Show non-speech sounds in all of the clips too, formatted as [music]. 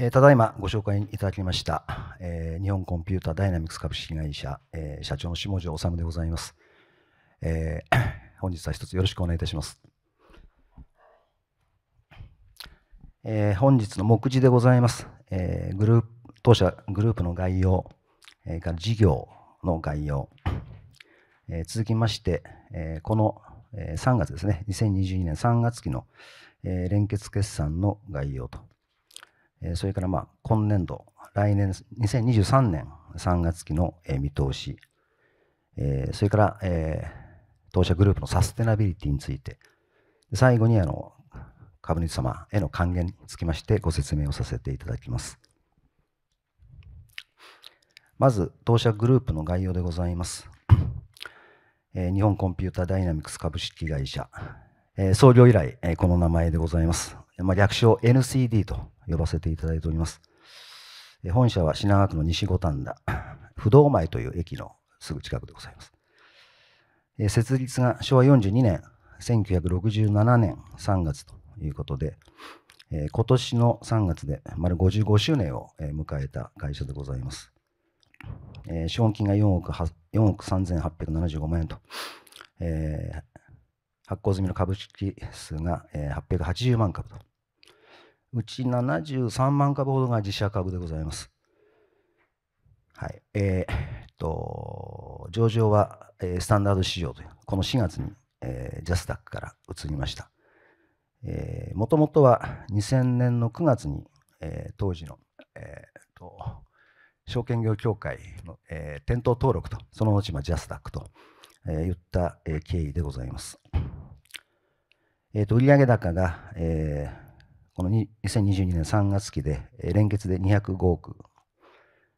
えー、ただいまご紹介いただきました、えー、日本コンピューターダイナミクス株式会社、えー、社長の下條治でございます、え [coughs] 本日は一つよろしくお願いいたします。えー、本日の目次でございます。えー、グループ、当社グループの概要、えー、から事業の概要。えー、続きまして、えこの、え3月ですね、2022年3月期の、え連結決算の概要と。それからまあ今年度、来年2023年3月期の見通し、それから当社グループのサステナビリティについて、最後にあの株主様への還元につきましてご説明をさせていただきます。まず当社グループの概要でございます。日本コンピュータダイナミクス株式会社、創業以来この名前でございます。まあ、略称 NCD と呼ばせていただいております。本社は品川区の西五反田、[coughs] 不動前という駅のすぐ近くでございます。設立が昭和42年、1967年3月ということで、今年の3月で丸55周年を迎えた会社でございます。資本金が4億3875万円と、えー、発行済みの株式数が、えー、880万株と。うち73万株ほどが自社株でございます。はい。えー、っと、上場は、えー、スタンダード市場という、この4月に、えー、ジャスダックから移りました。えもともとは2000年の9月に、えー、当時の、えー、っと証券業協会の、えー、店頭登録と、その後、ジャスダックと。えー、言った、えー、経緯でございます。えーと、売上高が、えー、この2022年3月期で、えー、連結で205億、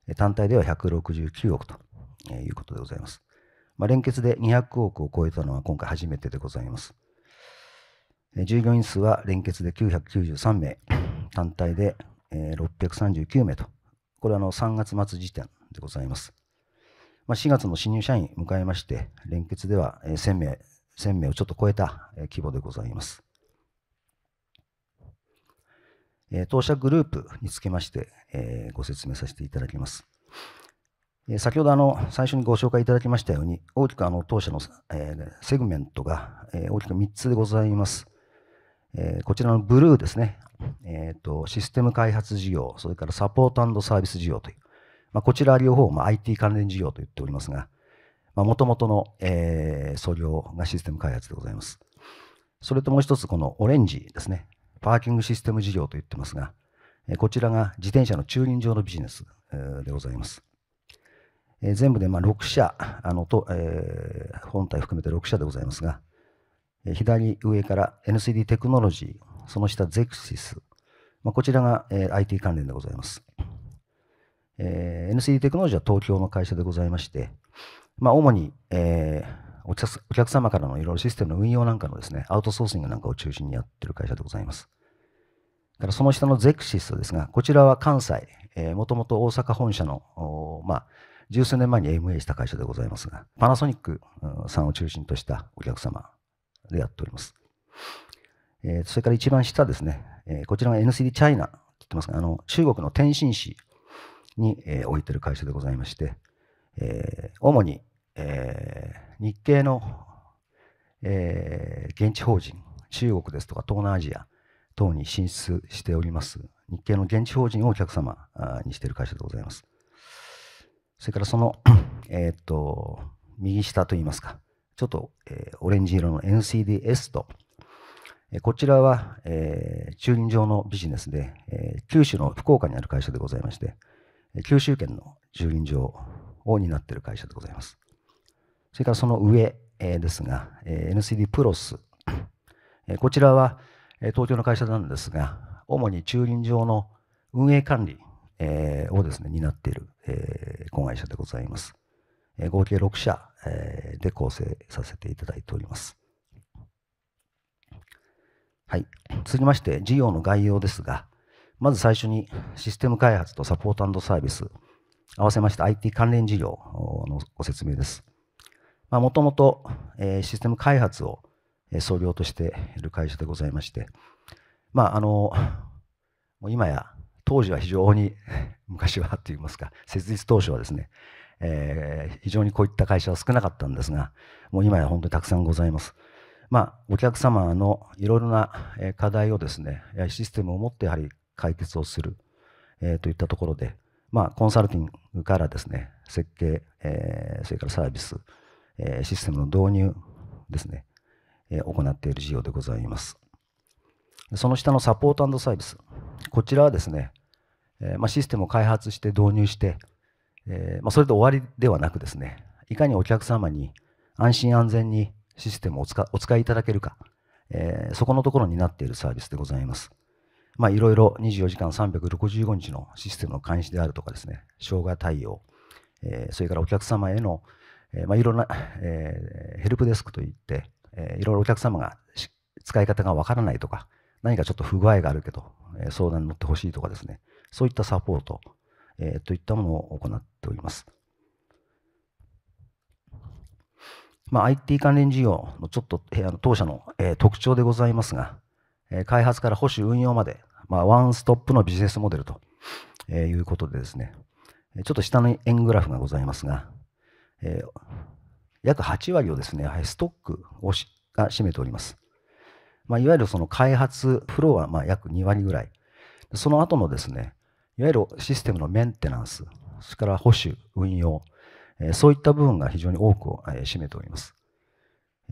えー、単体では169億と、えー、いうことでございます。まあ、連結で200億を超えたのは今回初めてでございます。えー、従業員数は連結で993名、単体で、えー、639名と、これはあの3月末時点でございます。まあ、4月の新入社員迎えまして、連結では1000名、1000名をちょっと超えた規模でございます。当社グループにつきまして、えご説明させていただきます。先ほどあの最初にご紹介いただきましたように、大きくあの当社の、えセグメントが、え大きく3つでございます。えこちらのブルーですね、えと、システム開発事業、それからサポートサービス事業という、まあ、こちら両方あ、IT 関連事業と言っておりますが、もともとの、えー、創業がシステム開発でございます。それともう一つ、このオレンジですね、パーキングシステム事業と言ってますが、こちらが自転車の駐輪場のビジネスでございます。全部でま6社あのと、えー、本体含めて6社でございますが、左上から NCD テクノロジー、その下ゼクシス、まあ、こちらが、えー、IT 関連でございます。えー、NCD テクノロジーは東京の会社でございまして、まあ、主に、えお客様からのいろいろシステムの運用なんかのですね、アウトソーシングなんかを中心にやってる会社でございます。からその下のゼクシスですが、こちらは関西、えもともと大阪本社の、まあ、十数年前に MA した会社でございますが、パナソニックさんを中心としたお客様でやっております。えー、それから一番下ですね、えー、こちらが NCD チャイナって言ってますが、あの中国の天津市に、えー、置いてる会社でございまして、えー、主に、えー、日系の、えー、現地法人中国ですとか東南アジア等に進出しております日系の現地法人をお客様にしている会社でございます。それからその、えっ、と、右下といいますか、ちょっと、えー、オレンジ色の NCDS と、えー、こちらは、えー、駐輪場のビジネスで、えー、九州の福岡にある会社でございまして、九州圏の駐輪場を担っている会社でございます。それからその上ですが、NCD プロス。こちらは東京の会社なんですが、主に駐輪場の運営管理をですね、担っている子会社でございます。合計6社で構成させていただいております。はい。続きまして、事業の概要ですが、まず最初にシステム開発とサポートサービス、合わせまして IT 関連事業のご説明です。もともとシステム開発を創業としている会社でございまして、まあ、あの、もう今や、当時は非常に、[laughs] 昔はと言いますか、設立当初はですね、えー、非常にこういった会社は少なかったんですが、もう今や本当にたくさんございます。まあ、お客様のいろいろな課題をですね、システムを持ってやはり解決をする、えー、といったところで、まあ、コンサルティングからですね、設計、えー、それからサービス、えー、システムの導入ですね、えー、行っている事業でございます。その下のサポートサービス、こちらはですね、えーまあ、システムを開発して導入して、えーまあ、それで終わりではなくですね、いかにお客様に安心安全にシステムをお使お使いいただけるか、えー、そこのところになっているサービスでございます。まあ、いろいろ24時間365日のシステムの監視であるとかですね、障害対応、えー、それからお客様への、えー、まあ、いろんな、えー、ヘルプデスクといって、えー、いろいろお客様が使い方がわからないとか、何かちょっと不具合があるけど、えー、相談に乗ってほしいとかですね、そういったサポート、えー、といったものを行っております。まあ、IT 関連事業のちょっと、当社の、え特徴でございますが、開発から保守運用まで、まあ、ワンストップのビジネスモデルということでですね、ちょっと下の円グラフがございますが、えー、約8割をですね、ストックをが占めております。まあ、いわゆるその開発フローはま約2割ぐらい。その後のですね、いわゆるシステムのメンテナンス、それから保守、運用、そういった部分が非常に多くを占めております。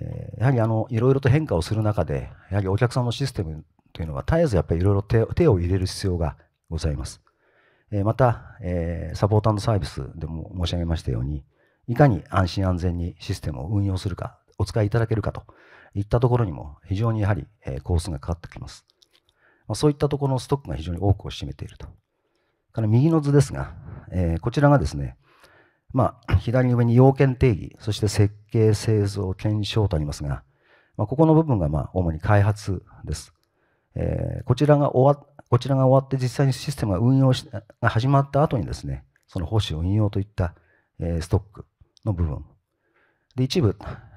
えやはりあのいろいろと変化をする中で、やはりお客さんのシステムというのは絶えずやっぱりいろいろ手を入れる必要がございます。えまた、えサポートサービスでも申し上げましたように、いかに安心安全にシステムを運用するか、お使いいただけるかといったところにも非常にやはり、えー、コースがかかってきます。まそういったところのストックが非常に多くを占めていると。から右の図ですが、えこちらがですね、まあ、左上に要件定義、そして設計、製造、検証とありますが、まあ、ここの部分がまあ主に開発です。えー、こちらが終わこちらが終わって実際にシステムが運用しが始まった後にですね、その保守運用といった、えー、ストックの部分。で、一部、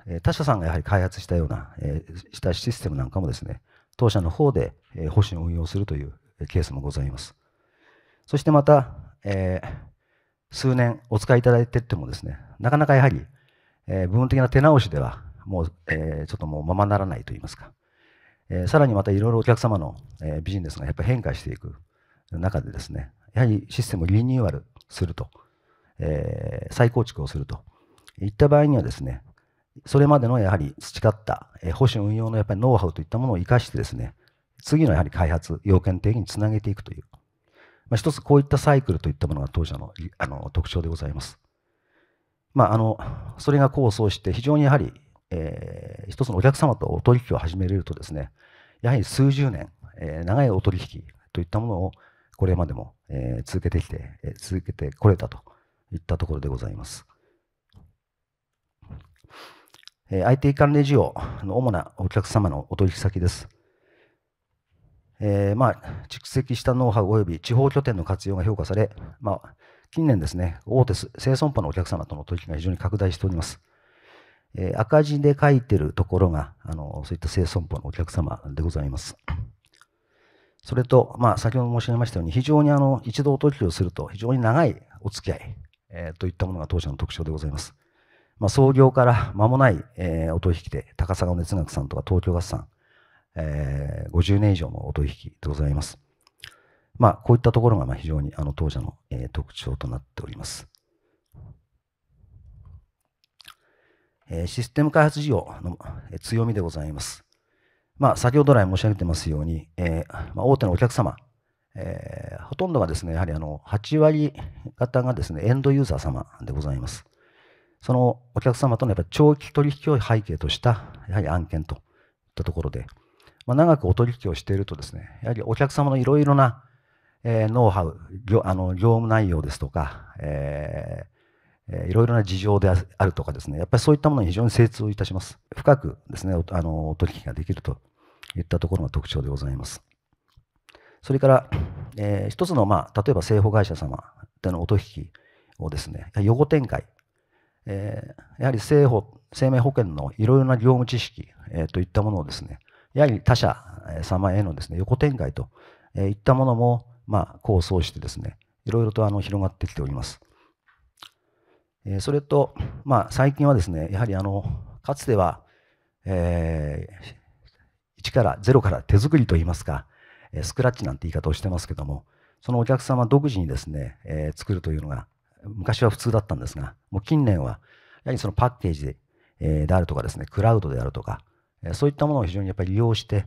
えー、他社さんがやはり開発したような、えー、したシステムなんかもですね、当社の方で、えー、保守を運用するというケースもございます。そしてまた、えー、数年お使いいただいててもですね、なかなかやはりえー、部分的な手直しでは、もう、えー、ちょっともうままならないと言いますか。えー、さらにまたいろいろお客様の、えー、ビジネスがやっぱり変化していく中でですね、やはりシステムをリニューアルすると、えー、再構築をするといった場合にはですね、それまでのやはり培った、えー、保守運用のやっぱりノウハウといったものを生かしてですね、次のやはり開発、要件定義につなげていくという、まあ、一つこういったサイクルといったものが当社のあの特徴でございます。まあ、あのそれが功を奏して非常にやはり、えー、一つのお客様とお取引を始めれるとですねやはり数十年、えー、長いお取引といったものをこれまでも、えー、続けてきて、えー、続けてこれたといったところでございます。え IT 関連事業の主なお客様のお取引先です。えー、まあ、蓄積したノウハウ及び地方拠点の活用が評価され、まあ、近年ですね、大手生存派のお客様との取引が非常に拡大しております。えー、赤字で書いてるところが、あのそういった生存派のお客様でございます。それと、まあ、先ほど申し上げましたように、非常にあの一度お取引をすると、非常に長いお付き合い、えー、といったものが当社の特徴でございます。まあ、創業から間もない、えー、お取引で、高砂熱学さんとか東京ガスさん、えー、50年以上のお取引でございます。まあ、こういったところがまあ非常にあの当社の、え特徴となっております。えシステム開発事業の強みでございます。まあ、先ほど来申し上げてますように、えま大手のお客様、えほとんどがですね、やはりあの8割方がですね、エンドユーザー様でございます。そのお客様とのやっぱ長期取引を背景とした、やはり案件といったところで、まあ、長くお取引をしているとですね、やはりお客様のいろいろなえー、ノウハウ業あの業務内容ですとか、えーいろいろな事情であるとかですね、やっぱりそういったものに非常に精通いたします。深くですね、あのお取引ができるといったところが特徴でございます。それから、えー、一つの、まあ、例えば製法会社様でのお取引をですね、予後展開、えー、やはり生保生命保険のいろいろな業務知識、えー、といったものをですね、やはり他社様へのですね、横展開といったものも、まあ、構想してですね、いろいろとあの広がってきております。えそれと、まあ、最近はですね、やはりあのかつては、えー、1から0から手作りといいますか、えスクラッチなんて言い方をしてますけども、そのお客様独自にですね、えー、作るというのが昔は普通だったんですが、もう近年はやはりそのパッケージで,、えであるとかですね、クラウドであるとか、えそういったものを非常にやっぱり利用して、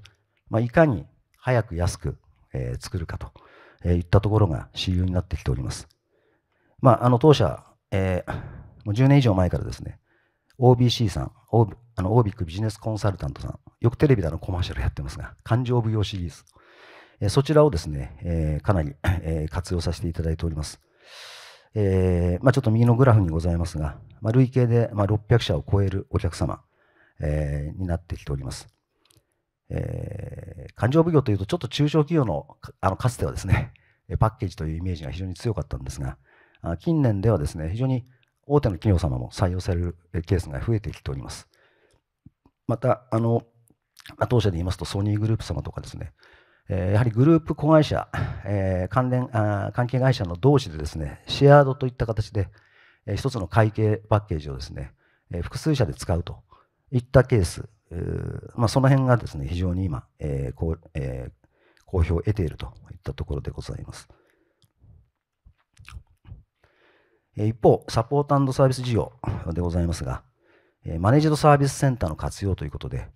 まあ、いかに早く安く、え作るかとえー、ったところが主流になってきております。まあ、あの当社、えー、もう10年以上前からですね、OBC さん、o あの OBIC ビジネスコンサルタントさん、よくテレビでのコマーシャルやってますが、感情舞踊シリーズ、えー、そちらをですね、えー、かなり、えー、活用させていただいております。えーまあ、ちょっと右のグラフにございますが、まあ、累計で、まあ、600社を超えるお客様、えー、になってきております。えー、勘定奉行というとちょっと中小企業のあのかつてはですねパッケージというイメージが非常に強かったんですが近年ではですね非常に大手の企業様も採用されるケースが増えてきておりますまたあの当社で言いますとソニーグループ様とかですねやはりグループ子会社、えー、関連あ関係会社の同士でですねシェアードといった形で、えー、一つの会計パッケージをですね、えー、複数社で使うといったケースえまあ、その辺がですね、非常に今、えーこうえー、好評を得ているといったところでございます。え一方、サポートサービス事業でございますが、えマネージドサービスセンターの活用ということで、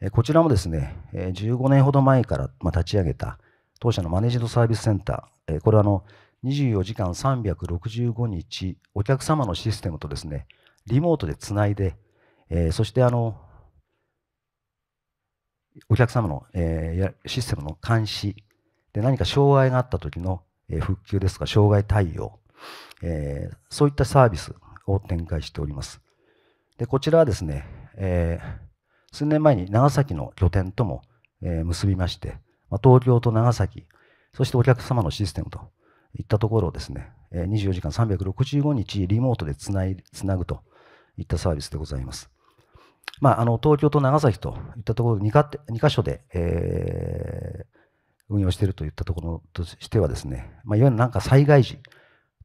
えこちらもですね、え15年ほど前から、まあ、立ち上げた当社のマネージドサービスセンター、えこれはあの24時間365日、お客様のシステムとですね、リモートでつないで、えそしてあのお客様の、えー、システムの監視で何か障害があった時の、え復旧ですとか障害対応、えー、そういったサービスを展開しておりますでこちらはですね、えー、数年前に長崎の拠点とも、え結びまして、まあ、東京と長崎そしてお客様のシステムといったところをですね24時間365日リモートでつないつなぐといったサービスでございますまあ、あの東京と長崎といったところで 2, か2箇所で、えー、運用しているといったところとしてはですね、まあ、いわゆるなんか災害時、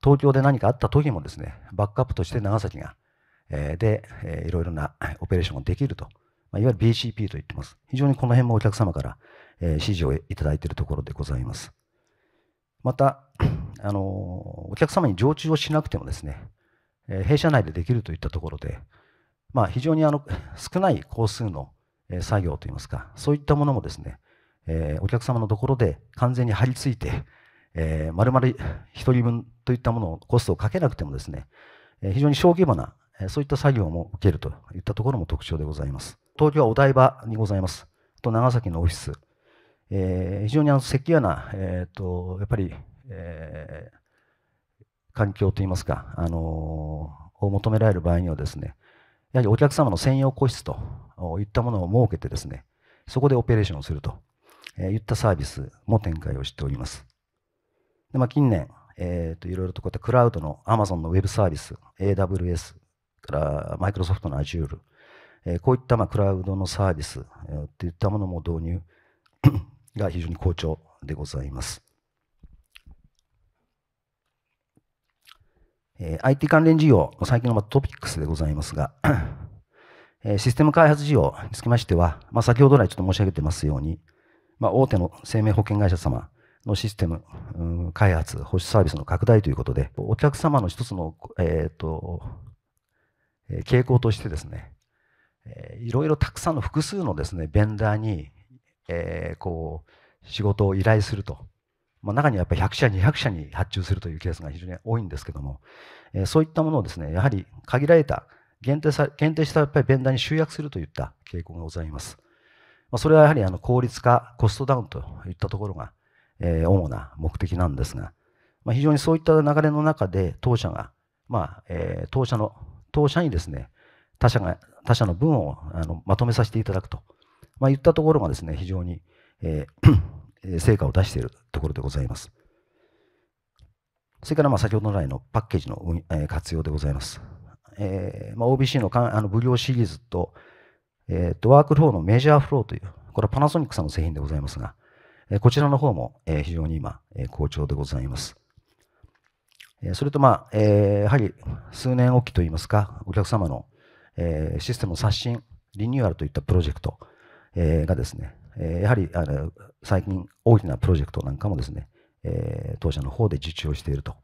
東京で何かあった時もですね、バックアップとして長崎が、えー、で、えー、いろいろなオペレーションができると、まあ、いわゆる BCP と言ってます。非常にこの辺もお客様から、えー、指示をいただいているところでございます。また、あのお客様に常駐をしなくてもですね、えー、弊社内でできるといったところで、まあ、非常にあの少ない工数の作業といいますかそういったものもですね、えー、お客様のところで完全に張り付いて、える丸々1人分といったものをコストをかけなくてもですね、えー、非常に小規模なそういった作業も受けるといったところも特徴でございます東京はお台場にございますと長崎のオフィス、えー、非常にあのセキュアな、えーと、やっぱり、えー、環境といいますか、あのを求められる場合にはですねやはりお客様の専用個室といったものを設けてですね、そこでオペレーションをするといったサービスも展開をしております。でまあ、近年、えと、いろいろとこういったクラウドの Amazon のウェブサービス、AWS からマイクロソフトの Azure、えー、こういったまあクラウドのサービス、といったものも導入 [coughs] が非常に好調でございます。え IT 関連事業、最近のトピックスでございますが、えシステム開発事業につきましては、まあ、先ほど来ちょっと申し上げてますように、まあ、大手の生命保険会社様のシステム開発、保守サービスの拡大ということで、お客様の一つの、えっ、ー、と、傾向としてですね、いろいろたくさんの複数のですね、ベンダーに、えー、こう、仕事を依頼するとまあ、中にはやっぱり100社、200社に発注するというケースが非常に多いんですけども、えそういったものをですね、やはり限られた、限定さ限定したやっぱりベンダーに集約するといった傾向がございます。まあ、それはやはりあの効率化、コストダウンといったところが、え主な目的なんですが、まあ、非常にそういった流れの中で当社が、まあえ当社の当社にですね他社が他社の分をあのまとめさせていただくと、まあ、いったところがですね非常に、えー成果を出しているところでございます。それからまあ先ほどの来のパッケージの、え活用でございます。えー、まあ、OBC のかあの無料シリーズと、えー、とワークフローのメジャーフローという、これはパナソニックさんの製品でございますが、えこちらの方も、え非常に今、え好調でございます。えそれと、まあえやはり数年おきといいますか、お客様の、えシステムの刷新、リニューアルといったプロジェクト、えがですね、えやはりあの最近大きなプロジェクトなんかもですね、え当社の方で受注をしていると。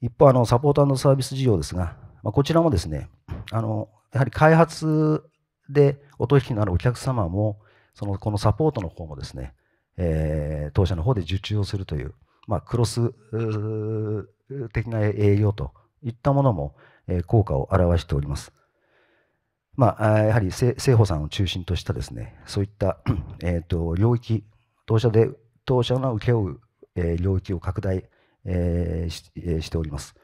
一方、あのサポートサービス事業ですが、まこちらもですねあの、やはり開発でお取引きのあるお客様も、そのこのサポートの方もですね、え当社の方で受注をするという、まあ、クロス的な営業といったものも、え効果を表しております。まあ、やはり政府さんを中心としたですねそういった、[clears throat] えーと、領域当社で当社の請け負う、えー、領域を拡大、えーしえー、しております、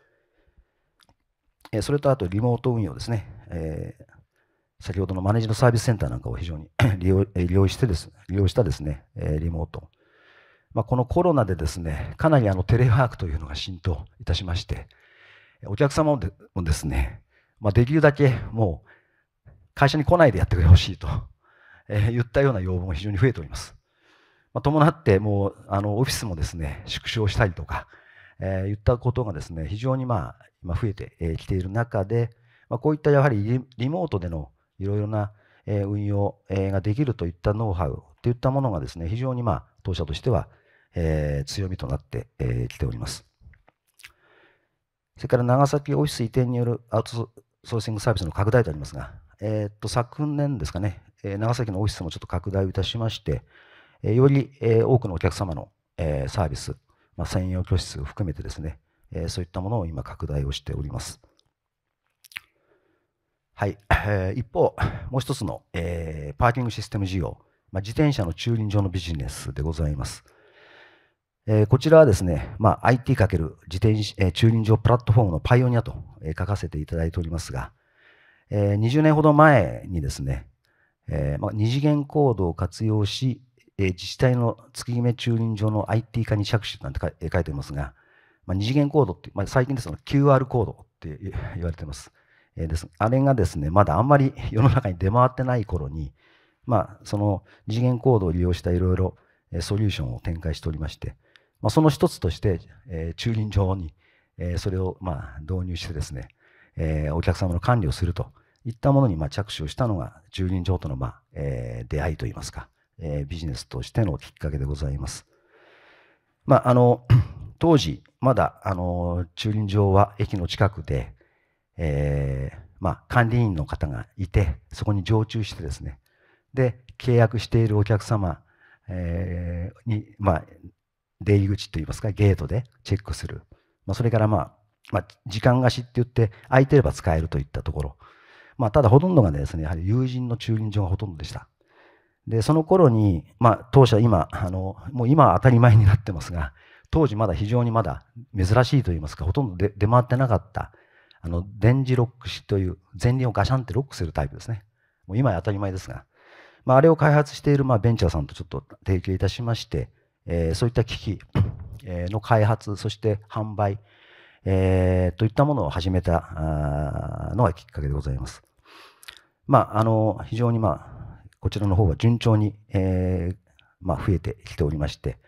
えー、それとあとリモート運用ですね、えー、先ほどのマネージのサービスセンターなんかを非常に [clears throat] 利用、えー、利用してです利用したですね、えー、リモート、まあ、このコロナでですねかなりあのテレワークというのが浸透いたしましてお客様もでもですね、まあ、できるだけもう会社に来ないでやってくれほしいと、えー、言ったような要望も非常に増えております。まあ、伴ってもうあのオフィスもですね縮小したりとか、えー、言ったことがですね非常にまあ今増えてきている中で、まあ、こういったやはりリモートでのいろいろな運用ができるといったノウハウといったものがですね非常にまあ当社としてはえ強みとなってきております。それから長崎オフィス移転によるアウトソーシングサービスの拡大とありますが、えっと昨年ですかね、え長崎のオフィスもちょっと拡大をいたしまして、えより、え多くのお客様の、えサービス、まあ、専用教室を含めてですね、えそういったものを今拡大をしております。はい、え一方、もう一つの、えパーキングシステム事業、まあ、自転車の駐輪場のビジネスでございます。えこちらはですね、まあ、IT× 自転ええ駐輪場プラットフォームのパイオニアと、え書かせていただいておりますが、えー、20年ほど前にですね、えーまあ、二次元コードを活用し、えー、自治体の月決め駐輪場の IT 化に着手なんて書いていりますが、まあ、二次元コードって、まあ、最近ですの QR コードって言われてます。えー、ですあれがですね、まだあんまり [laughs] 世の中に出回ってない頃に、まあ、その二次元コードを利用したいろいろソリューションを展開しておりまして、まあ、その一つとして、えー、駐輪場に、えー、それをまあ導入してですね、えー、お客様の管理をするといったものにま着手をしたのが住人譲渡のまえ出会いといいますか、えビジネスとしてのきっかけでございます。まあ、あの [clears throat] 当時まだあの駐輪場は駅の近くで、えー、まあ、管理員の方がいてそこに常駐してですねで契約しているお客様、えー、に、まあ、出入り口といいますかゲートでチェックする、まあ、それから、まあ、まあ時間貸しって言って空いてれば使えるといったところまあ、ただほとんどがですね、やはり友人の駐輪場がほとんどでした。で、その頃に、まあ、当社今、あの、もう今は当たり前になってますが、当時まだ非常にまだ珍しいといいますか、ほとんど出回ってなかった、あの、電磁ロック式という前輪をガシャンってロックするタイプですね。もう今は当たり前ですが、まあ、あれを開発している、まあ、ベンチャーさんとちょっと提携いたしまして、えー、そういった機器の開発、そして販売、えー、といったものを始めたのがきっかけでございます。まあ、あの、非常にまあ、こちらの方は順調に、えー、まあ、増えてきておりまして、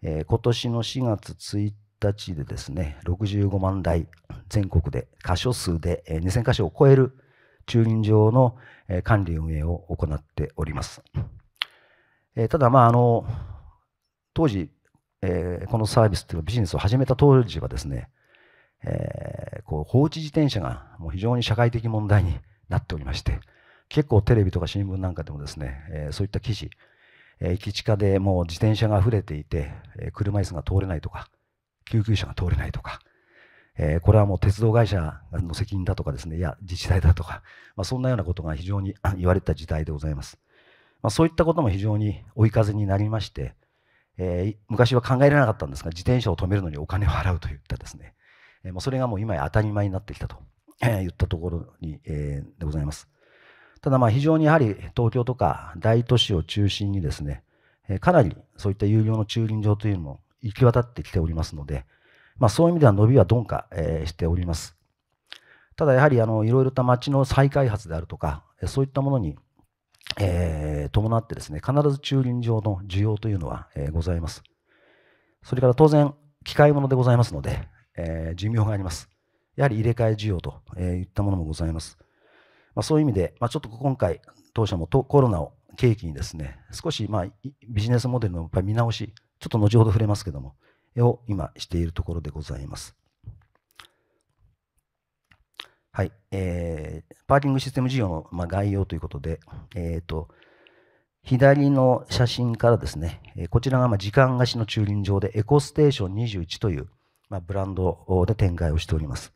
えー、今年の4月1日でですね、65万台、全国で箇所数で、えー、2000箇所を超える駐輪場の、えー、管理運営を行っております。えー、ただ、まあ、あの、当時、えー、このサービスというビジネスを始めた当時はですね、えー、こう放置自転車がもう非常に社会的問題になっておりまして結構テレビとか新聞なんかでもですね、えそういった記事、え駅近でもう自転車が溢れていて、え車椅子が通れないとか救急車が通れないとか、えこれはもう鉄道会社の責任だとかですねいや自治体だとか、まあ、そんなようなことが非常に [coughs] 言われた時代でございます、まあ、そういったことも非常に追い風になりまして、えー、昔は考えられなかったんですが自転車を止めるのにお金を払うといったですね、えー、それがもう今や当たり前になってきたとえ言ったところに、えー、でございます。ただ、非常にやはり東京とか大都市を中心にですね、えかなりそういった有料の駐輪場というのも行き渡ってきておりますので、まあ、そういう意味では伸びは鈍化、えしております。ただやはりあのいろいろと街の再開発であるとか、そういったものに、えー、伴ってですね、必ず駐輪場の需要というのは、えございます。それから当然、機械物でございますので、えー、寿命があります。やはり入れ替え需要といったものもございます。まあ、そういう意味で、まあ、ちょっと今回、当社もコロナを契機にですね、少しまあビジネスモデルの見直し、ちょっと後ほど触れますけども、を今しているところでございます。はい、えー、パーキングシステム事業の、まあ、概要ということで、えっ、ー、と、左の写真からですね、えこちらがまあ時間貸しの駐輪場でエコステーション21という、まあ、ブランドで展開をしております。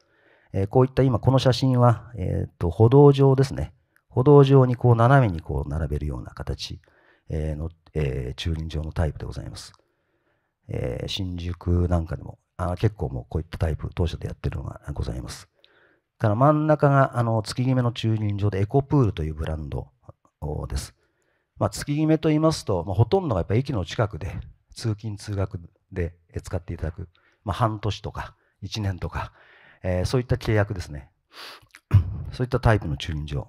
えこういった今この写真は、えー、と歩道上ですね。歩道上にこう斜めにこう並べるような形の、え駐輪場のタイプでございます。え新宿なんかでもあ結構もうこういったタイプ当社でやってるのがございます。から真ん中があの月決めの駐輪場でエコプールというブランドです。まあ、月決めと言いますと、まあ、ほとんどがやっぱ駅の近くで通勤通学で使っていただく、まあ、半年とか1年とか、えー、そういった契約ですね。[coughs] そういったタイプの駐輪場。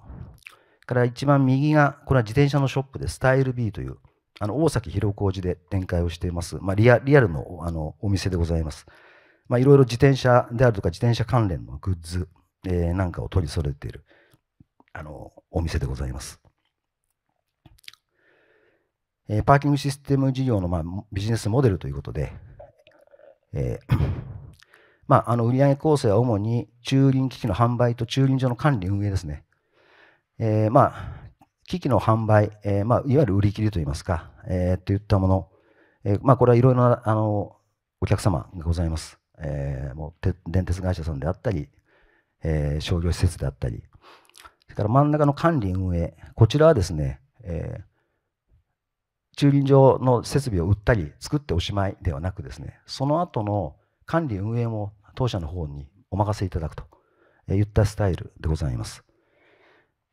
から一番右が、これは自転車のショップで、スタイル B という、あの大崎広小路で展開をしています、まあ、リアリアルのあのお店でございます。まいろいろ自転車であるとか、自転車関連のグッズ、えー、なんかを取り揃えているあのお店でございます。えー、パーキングシステム事業の、まあ、ビジネスモデルということで、えーまあ、あの売上構成は主に駐輪機器の販売と駐輪場の管理運営ですね。えー、まあ、機器の販売、えー、まあ、いわゆる売り切りといいますか、えー、といったもの、えまあ、これはいろいろなあのお客様がございます。えもう電鉄会社さんであったり、え商業施設であったり、それから真ん中の管理運営、こちらはですね、え駐輪場の設備を売ったり作っておしまいではなくですね、その後の管理運営も当社の方にお任せいただくとえ言ったスタイルでございます。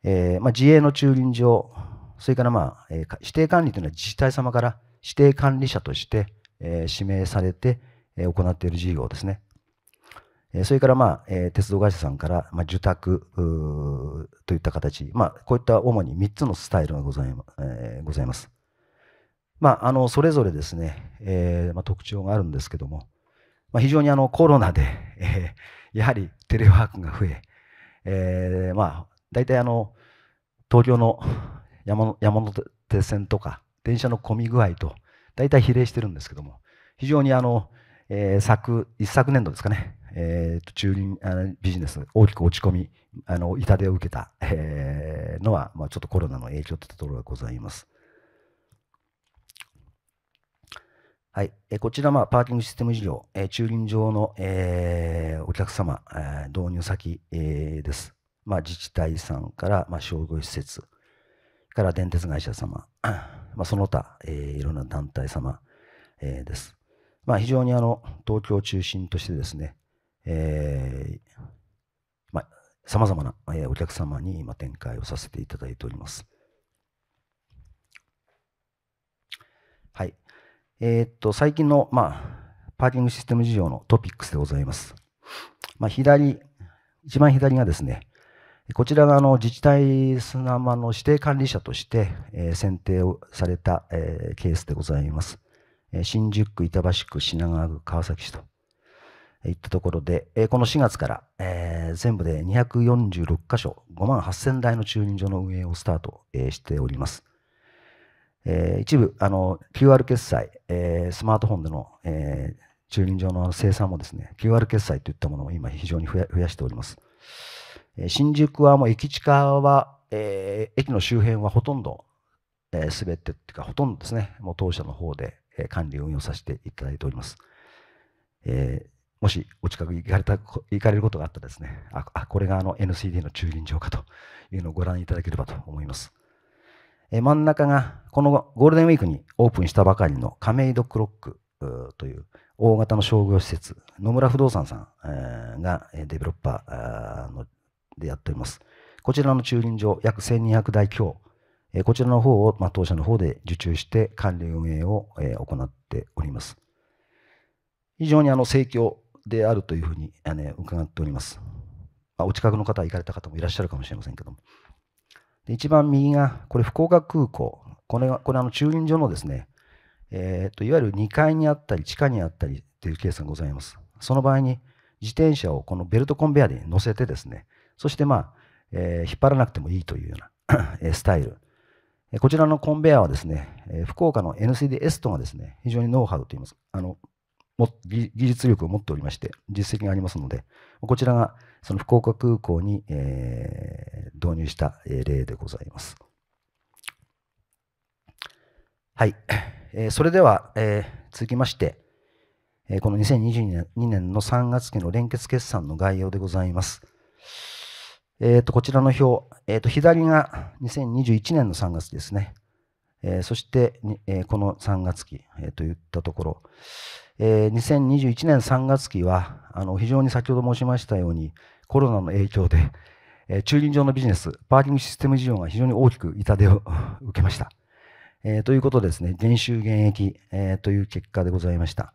えー、まあ、自営の駐輪場、それから、まあえー、指定管理というのは自治体様から指定管理者として、えー、指名されて、え行っている事業ですね。えそれから、まあえ鉄道会社さんから、まあ、受託といった形、まあ、こういった主に3つのスタイルがござい,、ま,、えございます。まあ、あのそれぞれですね、えまあ、特徴があるんですけども、まあ、非常にあのコロナで、えー、やはりテレワークが増え、えー、まあ、大体あの東京の山山手線とか電車の混み具合と大体比例してるんですけども非常にあの、えー、昨一昨年度ですかね、えー、中林あのビジネス大きく落ち込みあの痛手を受けた、えー、のは、まあ、ちょっとコロナの影響というところがございます。はい、えこちら、まあ、パーキングシステム事業、え駐輪場の、えー、お客様、え導入先、えー、です。まあ、自治体さんから、まあ、商業施設から電鉄会社様、[clears throat] まあ、その他、えー、いろんな団体様、えです。まあ、非常にあの東京を中心としてですね、えーまあ、さまざまな、えお客様に今展開をさせていただいております。はい。えー、っと、最近の、まあ、パーキングシステム事情のトピックスでございます。まあ、左、一番左がですね、こちらがあの自治体砂間の指定管理者として、えー、選定をされた、えー、ケースでございます。えー、新宿区、板橋区、品川区、川崎市と、えー、いったところで、えー、この4月から、えー、全部で246箇所、5万8000台の駐輪場の運営をスタート、えー、しております。えー、一部あの QR 決済、えー、スマートフォンでの、えー、駐輪場の生産もですね QR 決済といったものを今非常に増や増やしております、えー、新宿はもう駅近は、えー、駅の周辺はほとんどすべ、えー、てっていうかほとんどですねもう当社の方で管理運用させていただいております、えー、もしお近く行かれた行かれることがあったらですねあこれがあの NCD の駐輪場かというのをご覧いただければと思います真ん中がこのゴールデンウィークにオープンしたばかりの亀戸クロックという大型の商業施設野村不動産さんがデベロッパーでやっておりますこちらの駐輪場約1200台強こちらの方を、当社の方で受注して管理運営を、行っております。非常にあの盛況であるというふうに、伺っております。お近くの方、行かれた方もいらっしゃるかもしれませんけども。で一番右が、これ福岡空港。これが、これあの駐輪場のですね、えー、といわゆる2階にあったり地下にあったりというケースがございます。その場合に自転車をこのベルトコンベアでに乗せてですね、そしてまあ、えー、引っ張らなくてもいいというような [coughs] スタイル。こちらのコンベアはですね、福岡の NCD エストがですね、非常にノウハウといいますあの技術力を持っておりまして、実績がありますので、こちらがその福岡空港に、えー、導入した例でございます。はい。えー、それでは、えー、続きまして、えー、この2022年の3月期の連結決算の概要でございます。えー、とこちらの表、えー、と左が2021年の3月ですね。えー、そして、えー、この3月期、えー、といったところ、えー、2021年3月期はあの非常に先ほど申しましたように、コロナの影響で、えー、駐輪場のビジネス、パーキングシステム事業が非常に大きく痛手を [laughs] 受けました。えー、ということですね、減収減益、えー、という結果でございました。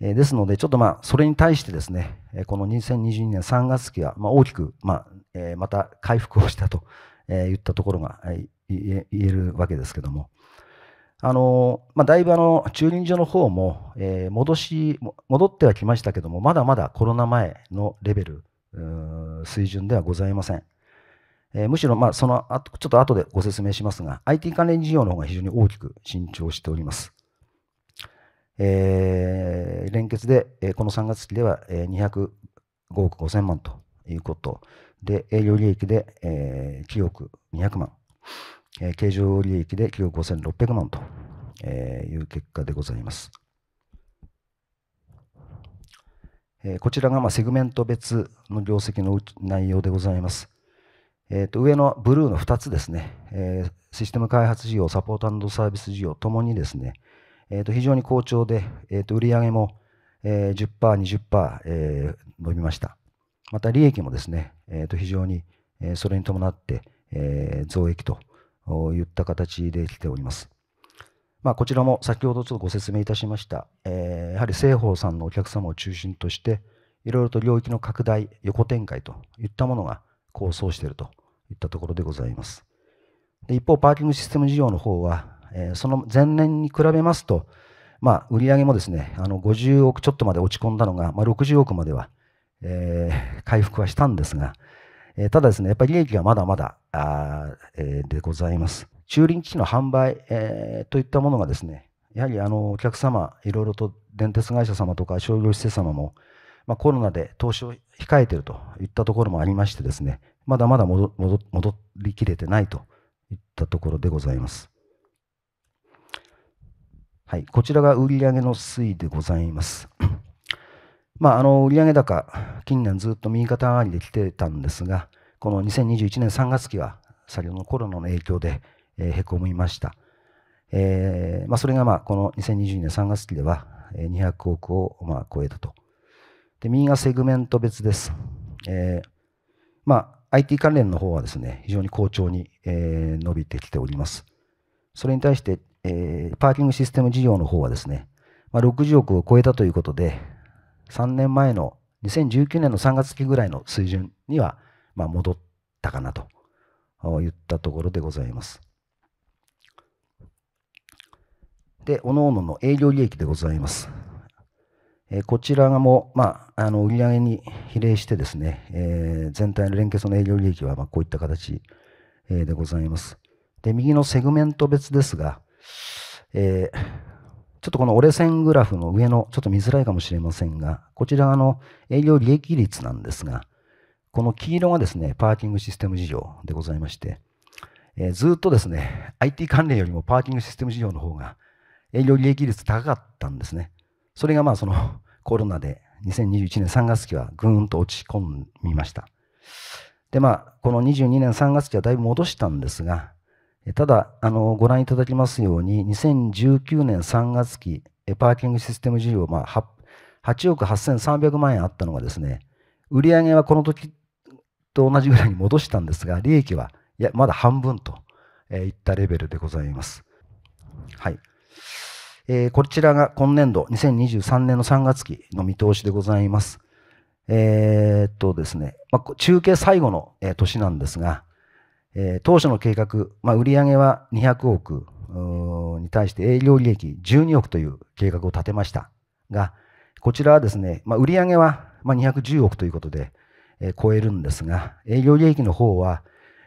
えー、ですので、ちょっとまあ、それに対してですね、えー、この2022年3月期は、まあ、大きく、まあえー、また回復をしたと、えー、言ったところが、えー、言えるわけですけども、あのまあ、だいぶあの駐輪場の方も、えー、戻し戻ってはきましたけども、まだまだコロナ前のレベル水準ではございません。えー、むしろ、まあ、そのと、ちょっと後でご説明しますが、IT 関連事業の方が非常に大きく伸長しております。えー、連結で、えー、この3月期では、えー、205億5000万ということで、営業利益で、えー、9億200万、えー、経常利益で9億5600万と、えー、いう結果でございます。えこちらがまセグメント別の業績の内容でございます。えー、と上のブルーの2つですね、えー、システム開発事業、サポートサービス事業ともにですね、えー、と非常に好調で、えー、と売上も、えー、10%、20%、えー、伸びました。また利益もですね、えー、と非常に、えそれに伴って、え増益といった形で来ております。まあ、こちらも先ほどちょっとご説明いたしました、えー、やはり西方さんのお客様を中心として、いろいろと領域の拡大、横展開といったものが構想しているといったところでございます。で一方、パーキングシステム事業の方は、えー、その前年に比べますと、まあ、売上もですね、あの50億ちょっとまで落ち込んだのが、まあ、60億までは、えー、回復はしたんですが、えー、ただですね、やっぱり利益がまだまだあ、えー、でございます。駐輪機器の販売、えー、といったものがですね、やはりあのお客様、いろいろと電鉄会社様とか商業施設様も、まあ、コロナで投資を控えているといったところもありましてですね、まだまだ戻りきれてないといったところでございます。はい、こちらが売上の推移でございます。まあ、あの売上高、近年ずっと右肩上がりで来てたんですが、この2021年3月期は、先ほどのコロナの影響で、えへこみました。えー、まあ、それがまあこの2022年3月期では200億をまあ超えたと。で右がセグメント別です。えー、まあ、IT 関連の方はですね、非常に好調に、えー、伸びてきております。それに対して、えー、パーキングシステム事業の方はですね、まあ、60億を超えたということで、3年前の2019年の3月期ぐらいの水準には、まあ、戻ったかなと言ったところでございます。で、おのおのの営業利益でございます。えこちらがも、まあ、あの売上に比例してですね、えー、全体の連結の営業利益はまこういった形、えでございます。で、右のセグメント別ですが、えー、ちょっとこの折れ線グラフの上の、ちょっと見づらいかもしれませんが、こちらあの営業利益率なんですが、この黄色がですね、パーキングシステム事業でございまして、えー、ずっとですね、IT 関連よりもパーキングシステム事業の方が、営業利益率高かったんですね。それがまあその [laughs] コロナで2021年3月期はぐーんと落ち込みました。でまあこの22年3月期はだいぶ戻したんですが、ただあのご覧いただきますように2019年3月期パーキングシステム事業、まあ8、8億8300万円あったのがですね、売上はこの時と同じぐらいに戻したんですが、利益はいやまだ半分といったレベルでございます。はい。えー、こちらが今年度、2023年の3月期の見通しでございます。えー、っとですね、まあ、中継最後の、えー、年なんですが、えー、当初の計画、まあ、売上は200億に対して営業利益12億という計画を立てましたが、こちらはですね、まあ、売上はまあ210億ということで、えー、超えるんですが、営業利益の方は、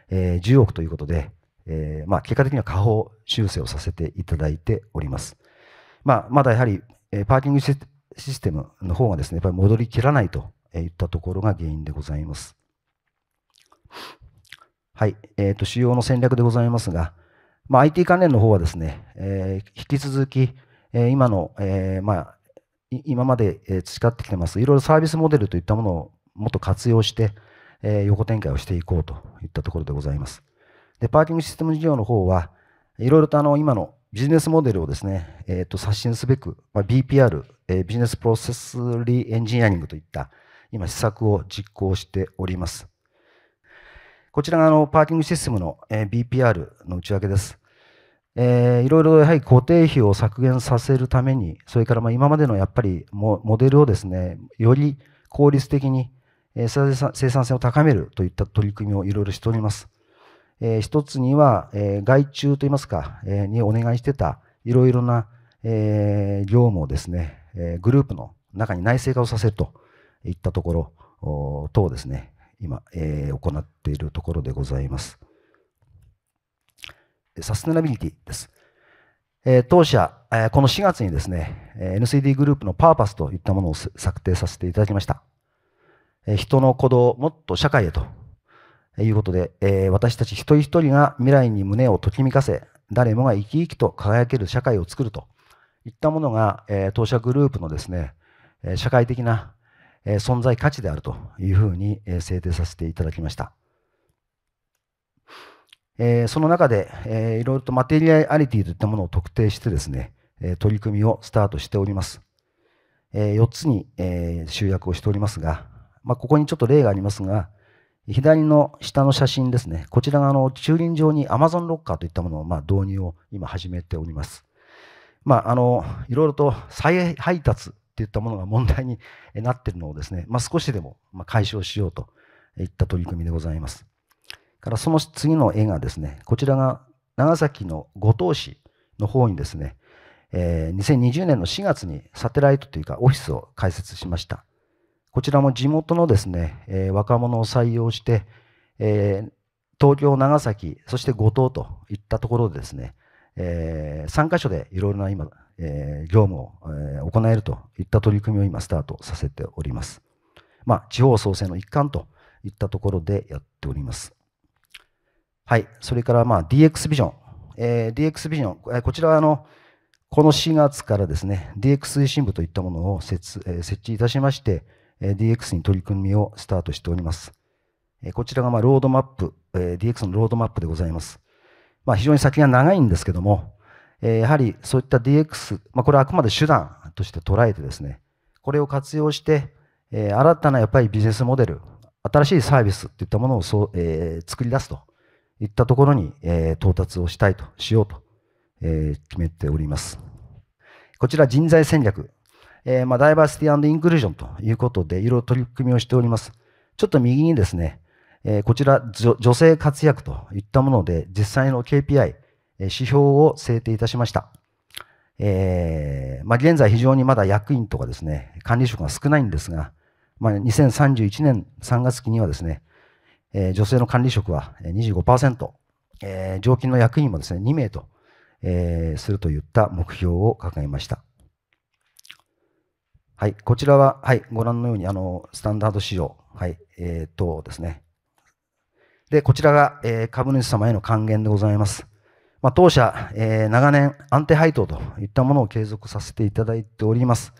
えー、10億ということで、えーまあ、結果的には下方修正をさせていただいております。まあ、まだやはり、えパーキングシステムの方がですね、やっぱり戻りきらないといったところが原因でございます。はい、えーと、と主要の戦略でございますが、まあ、IT 関連の方はですね、えー、引き続き、えー、今の、えー、まあ、今まで培ってきてます、いろいろサービスモデルといったものをもっと活用して、えー、横展開をしていこうといったところでございます。で、パーキングシステム事業の方は、いろいろとあの今のビジネスモデルをですね、えー、と刷新すべく、まあ、BPR、えー、ビジネスプロセスリエンジニアリングといった今施策を実行しております。こちらがあのパーキングシステムの、えー、BPR の内訳です。えー、いろいろやはり固定費を削減させるために、それからま今までのやっぱりモデルをですね、より効率的に生産性を高めるといった取り組みをいろいろしております。えー、一つには、えー、外注といいますか、えー、にお願いしてたいろいろな、えー、業務をですね、えー、グループの中に内製化をさせるといったところ等ですね、今、えー、行っているところでございます。サステナビリティです。えー、当社、えー、この4月にですね、NCD グループのパーパスといったものを策定させていただきました。えー、人の鼓動をもっと社会へということで、えー、私たち一人一人が未来に胸をときめかせ、誰もが生き生きと輝ける社会を作るといったものが、えー、当社グループのですね、え社会的な、え存在価値であるというふうに、え制定させていただきました。えその中で、えー、いろいろとマテリアリティといったものを特定してですね、え取り組みをスタートしております。え4つに、え集約をしておりますが、まあ、ここにちょっと例がありますが、左の下の写真ですね。こちらがあの駐輪場に Amazon ロッカーといったものをま導入を今始めております。まあ、あのいろいろと再配達といったものが問題に [laughs] なっているのをですね、まあ、少しでも解消しようといった取り組みでございます。からその次の絵がですね、こちらが長崎の五島市の方にですね、えー、2020年の4月にサテライトというかオフィスを開設しました。こちらも地元のですね、えー、若者を採用して、えー、東京、長崎、そして五島といったところでですね、えー、3カ所でいろいろな今、えー、業務を、えー、行えるといった取り組みを今スタートさせております。まあ、地方創生の一環といったところでやっております。はい、それからまあ DX ビジョン、えー、DX ビジョン、えー、こちらはあのこの4月からですね、DX 推進部といったものを設,、えー、設置いたしまして、DX に取り組みをスタートしております。こちらがまロードマップ、DX のロードマップでございます。まあ、非常に先が長いんですけども、やはりそういった DX、まあ、これはあくまで手段として捉えてですね、これを活用して、新たなやっぱりビジネスモデル、新しいサービスといったものをそう、えー、作り出すといったところに、えー、到達をしたいと、しようと、えー、決めております。こちら人材戦略えー、まあ、ダイバーシティインクルージョンということで、いろいろ取り組みをしております。ちょっと右にですね、えー、こちら女性活躍といったもので、実際の KPI、指標を制定いたしました。えー、まあ、現在非常にまだ役員とかですね、管理職が少ないんですが、まあ、2031年3月期にはですね、えー、女性の管理職は25%、えー、常勤の役員もですね、2名と、えー、するといった目標を掲げました。はい、こちらは、はい、ご覧のように、あの、スタンダード市場、はい、えー、と、ですね。で、こちらが、えー、株主様への還元でございます。まあ、当社、えー、長年安定配当といったものを継続させていただいております。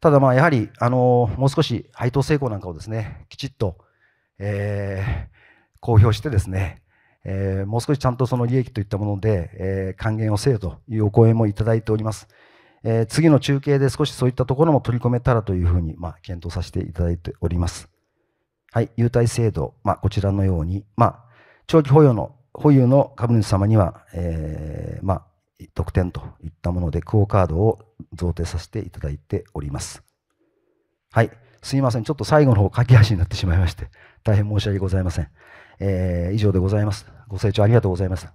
ただ、まあ、やはり、あのもう少し配当成功なんかをですね、きちっと、えー、公表してですね、えー、もう少しちゃんとその利益といったもので、えー、還元をせよというお声もいただいております。えー、次の中継で少しそういったところも取り込めたらというふうに、まあ、検討させていただいております。はい、優待制度、まあ、こちらのように、まあ、長期保有の保有の株主様には、えー、まあ、特典といったもので、クオカードを贈呈させていただいております。はい、すいません、ちょっと最後の方、駆け足になってしまいまして、大変申し訳ございません。えー、以上でございます。ご清聴ありがとうございました。